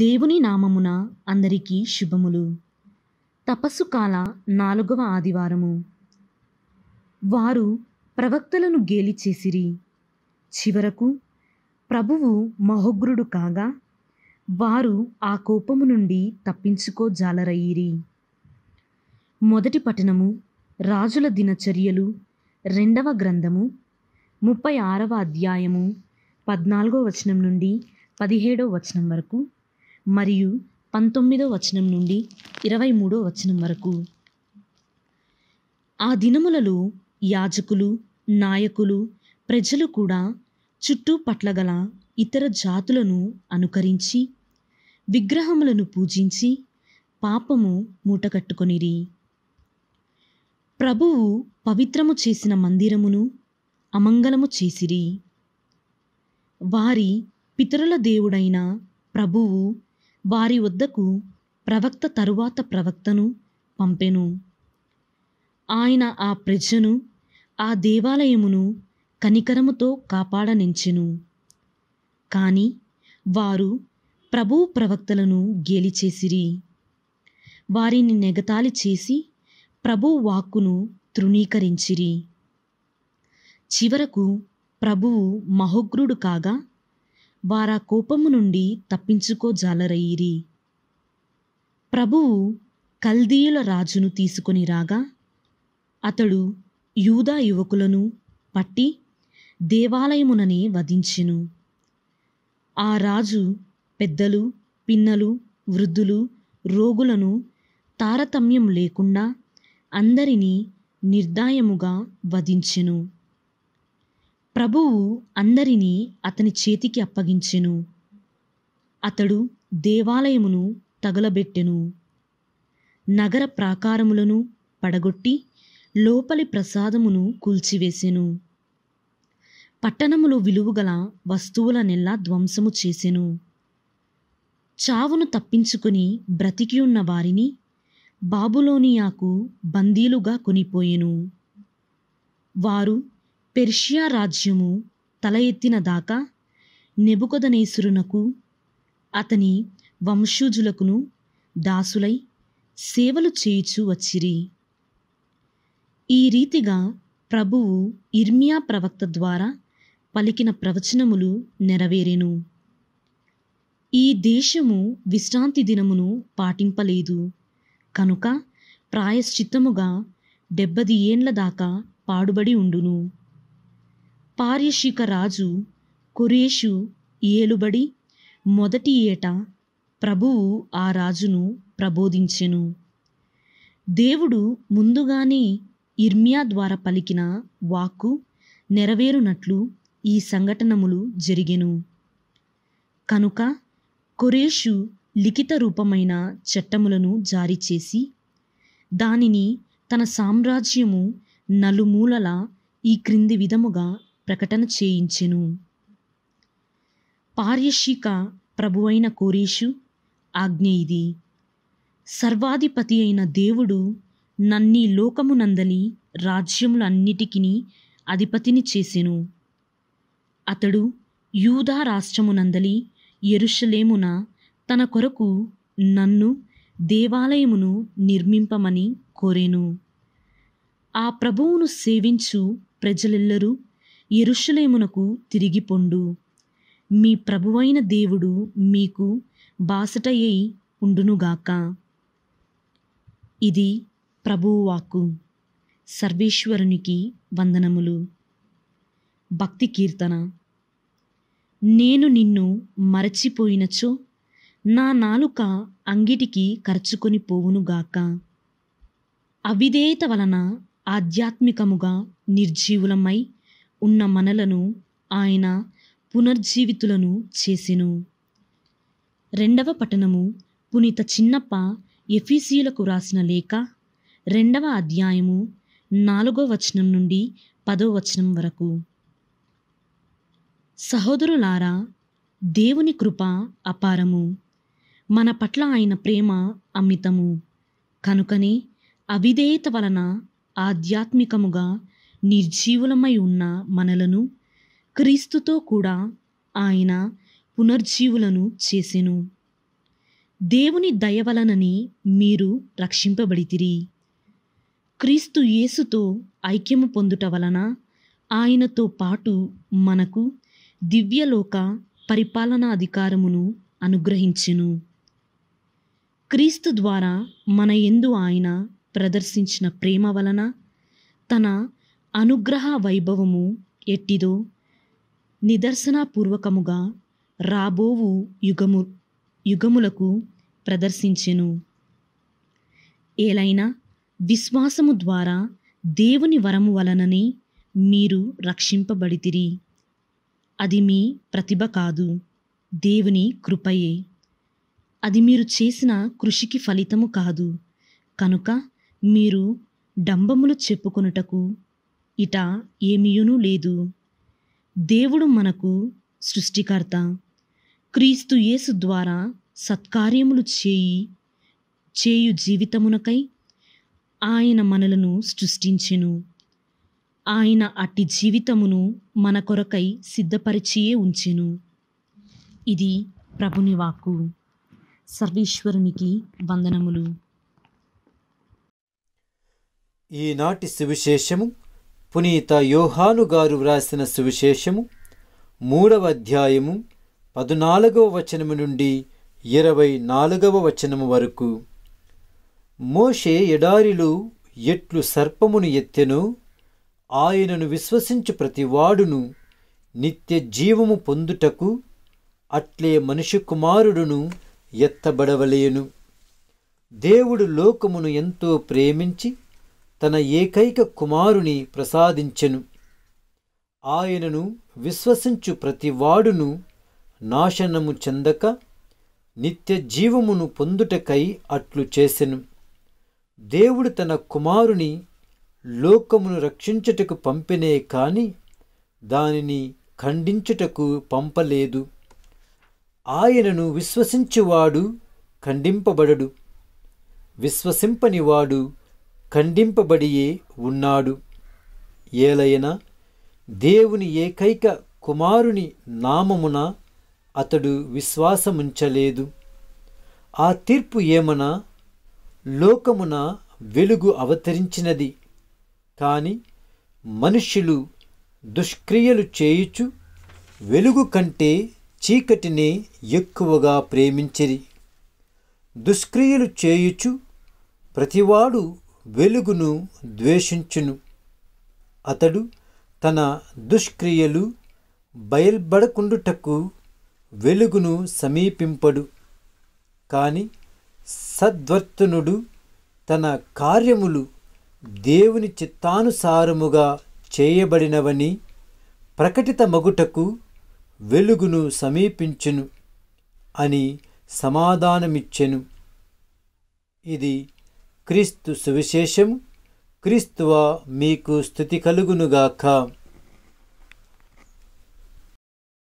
దేవుని నామమున అందరికీ శుభములు తపస్సు కాల నాలుగవ ఆదివారము వారు ప్రవక్తలను గేలి చేసిరి చివరకు ప్రభువు మహోగ్రుడు కాగా వారు ఆ కోపము నుండి తప్పించుకో జాలరయ్యిరి మొదటి పట్టణము రాజుల దినచర్యలు రెండవ గ్రంథము ముప్పై ఆరవ అధ్యాయము పద్నాలుగో వచనం నుండి పదిహేడో వచనం వరకు మరియు పంతొమ్మిదో వచనం నుండి ఇరవై మూడో వచనం వరకు ఆ దినములలో యాజకులు నాయకులు ప్రజలు కూడా చుట్టూ పట్లగల ఇతర జాతులను అనుకరించి విగ్రహములను పూజించి పాపము మూటకట్టుకొనిరి ప్రభువు పవిత్రము చేసిన మందిరమును అమంగళము చేసిరి వారి పితరుల దేవుడైన ప్రభువు వారి వద్దకు ప్రవక్త తరువాత ప్రవక్తను పంపెను ఆయన ఆ ప్రజను ఆ దేవాలయమును కనికరముతో కాపాడనించెను కానీ వారు ప్రభు ప్రవక్తలను గేలిచేసిరి వారిని నెగతాలి చేసి ప్రభు వాక్కును తృణీకరించిరి చివరకు ప్రభువు మహోగ్రుడు కాగా వారా కోపము నుండి తప్పించుకో జాలరయ్యిరి ప్రభువు కల్దీయుల రాజును తీసుకొని రాగా అతడు యూదా యువకులను పట్టి దేవాలయముననే వధించెను ఆ రాజు పెద్దలు పిన్నలు వృద్ధులు రోగులను తారతమ్యం లేకుండా అందరినీ నిర్దాయముగా వధించెను ప్రభువు అందరినీ అతని చేతికి అప్పగించెను అతడు దేవాలయమును తగలబెట్టెను నగర ప్రాకారములను పడగొట్టి లోపలి ప్రసాదమును కూల్చివేసెను పట్టణములో విలువగల వస్తువులనెల్లా ధ్వంసము చేసెను చావును తప్పించుకుని బ్రతికి ఉన్న వారిని బాబులోనియాకు బందీలుగా కొనిపోయెను వారు పెర్షియా రాజ్యము తల ఎత్తిన దాకా నెబుకదనేసురునకు అతని వంశజులకును దాసులై సేవలు చేయిచూ వచ్చిరి ఈ రీతిగా ప్రభువు ఇర్మియా ప్రవక్త ద్వారా పలికిన ప్రవచనములు నెరవేరెను ఈ దేశము విశ్రాంతి దినమును పాటింపలేదు కనుక ప్రాయశ్చిత్తముగా డెబ్బది ఏండ్ల దాకా పాడుబడి ఉండును పార్యశిక రాజు కురేషు ఏలుబడి మొదటి ఏట ప్రభువు ఆ రాజును ప్రబోధించెను దేవుడు ముందుగానే ఇర్మియా ద్వారా పలికిన వాక్కు నెరవేరునట్లు ఈ సంఘటనములు జరిగెను కనుక కొరేషు లిఖిత రూపమైన చట్టములను జారీ చేసి దానిని తన సామ్రాజ్యము నలుమూలల ఈ క్రింది విధముగా ప్రకటన చేయించెను పార్యశిక ప్రభువైన కోరీషు ఆజ్ఞ ఇది సర్వాధిపతి అయిన దేవుడు నన్నీ లోకమునందలి రాజ్యములన్నిటికీ అధిపతిని చేసెను అతడు యూదా రాష్ట్రమునందలి ఎరుషలేమున తన కొరకు నన్ను దేవాలయమును నిర్మింపమని కోరేను ఆ ప్రభువును సేవించు ప్రజలెల్లరూ ఎరుషులేమునకు తిరిగి పొండు మీ ప్రభువైన దేవుడు మీకు బాసటయ్యి ఉండునుగాక ఇది ప్రభువువాకు సర్వేశ్వరునికి వందనములు భక్తి కీర్తన నేను నిన్ను మరచిపోయినచో నా నాలుక అంగిటికి ఖర్చుకొని పోవునుగాక అవిధేయత వలన ఆధ్యాత్మికముగా నిర్జీవులమై ఉన్న మనలను ఆయన పునర్జీవితులను చేసెను రెండవ పఠనము పునీత చిన్నప్ప ఎఫీసీలకు రాసిన లేఖ రెండవ అధ్యాయము నాలుగో వచనం నుండి పదో వచనం వరకు సహోదరులారా దేవుని కృప అపారము మన పట్ల ఆయన ప్రేమ అమితము కనుకనే అవిధేయత వలన ఆధ్యాత్మికముగా నిర్జీవులమై ఉన్న మనలను క్రీస్తుతో కూడా ఆయన పునర్జీవులను చేసెను దేవుని దయవలనని మీరు రక్షింపబడితిరి క్రీస్తు యేసుతో ఐక్యము పొందుట వలన ఆయనతో పాటు మనకు దివ్యలోక పరిపాలనాధికారమును అనుగ్రహించెను క్రీస్తు ద్వారా మన ఎందు ఆయన ప్రదర్శించిన ప్రేమ వలన తన అనుగ్రహ వైభవము ఎట్టిదో నిదర్శనపూర్వకముగా రాబోవు యుగము యుగములకు ప్రదర్శించెను ఏలైనా విశ్వాసము ద్వారా దేవుని వరము వలననే మీరు రక్షింపబడితిరి అది మీ ప్రతిభ కాదు దేవుని కృపయే అది మీరు చేసిన కృషికి ఫలితము కాదు కనుక మీరు డంబములు చెప్పుకొనుటకు ఇట ఏమియునూ లేదు దేవుడు మనకు సృష్టికర్త క్రీస్తు యేసు ద్వారా సత్కార్యములు చేయి చేయు జీవితమునకై ఆయన మనలను సృష్టించెను ఆయన అట్టి జీవితమును మన కొరకై సిద్ధపరిచియే ఉంచెను ఇది ప్రభుని వాక్కు సర్వేశ్వరునికి వందనములు ఈనాటి సువిశేషము పునీత యోహాను గారు వ్రాసిన సువిశేషము మూడవ అధ్యాయము పద్నాలుగవ వచనము నుండి ఇరవై నాలుగవ వచనము వరకు మోషే ఎడారిలు ఎట్లు సర్పమును ఎత్తెనో ఆయనను విశ్వసించు ప్రతివాడును నిత్య జీవము పొందుటకు అట్లే మనిషి కుమారుడును ఎత్తబడవలేను దేవుడు లోకమును ఎంతో ప్రేమించి తన ఏకైక కుమారుని ప్రసాదించెను ఆయనను విశ్వసించు ప్రతివాడును నాశనము చెందక నిత్య జీవమును పొందుటకై అట్లు చేసెను దేవుడు తన కుమారుని లోకమును రక్షించుటకు పంపినే కాని దానిని ఖండించుటకు పంపలేదు ఆయనను విశ్వసించువాడు ఖండింపబడడు విశ్వసింపనివాడు ఖండింపబడి ఉన్నాడు ఏలైనా దేవుని ఏకైక కుమారుని నామమున అతడు విశ్వాసముంచలేదు ఆ తీర్పు ఏమనా లోకమున వెలుగు అవతరించినది కాని మనుష్యులు దుష్క్రియలు చేయుచు వెలుగు కంటే చీకటినే ఎక్కువగా ప్రేమించిరి దుష్క్రియలు చేయుచు ప్రతివాడు వెలుగును ద్వేషించును అతడు తన దుష్క్రియలు బయల్బడకుండుటకు వెలుగును సమీపింపడు కాని సద్వర్తనుడు తన కార్యములు దేవుని చిత్తానుసారముగా చేయబడినవని ప్రకటిత మగుటకు వెలుగును సమీపించును అని సమాధానమిచ్చెను ఇది క్రీస్తు సువిశేషం క్రీస్తువ మీకు స్థుతి కలుగునుగాక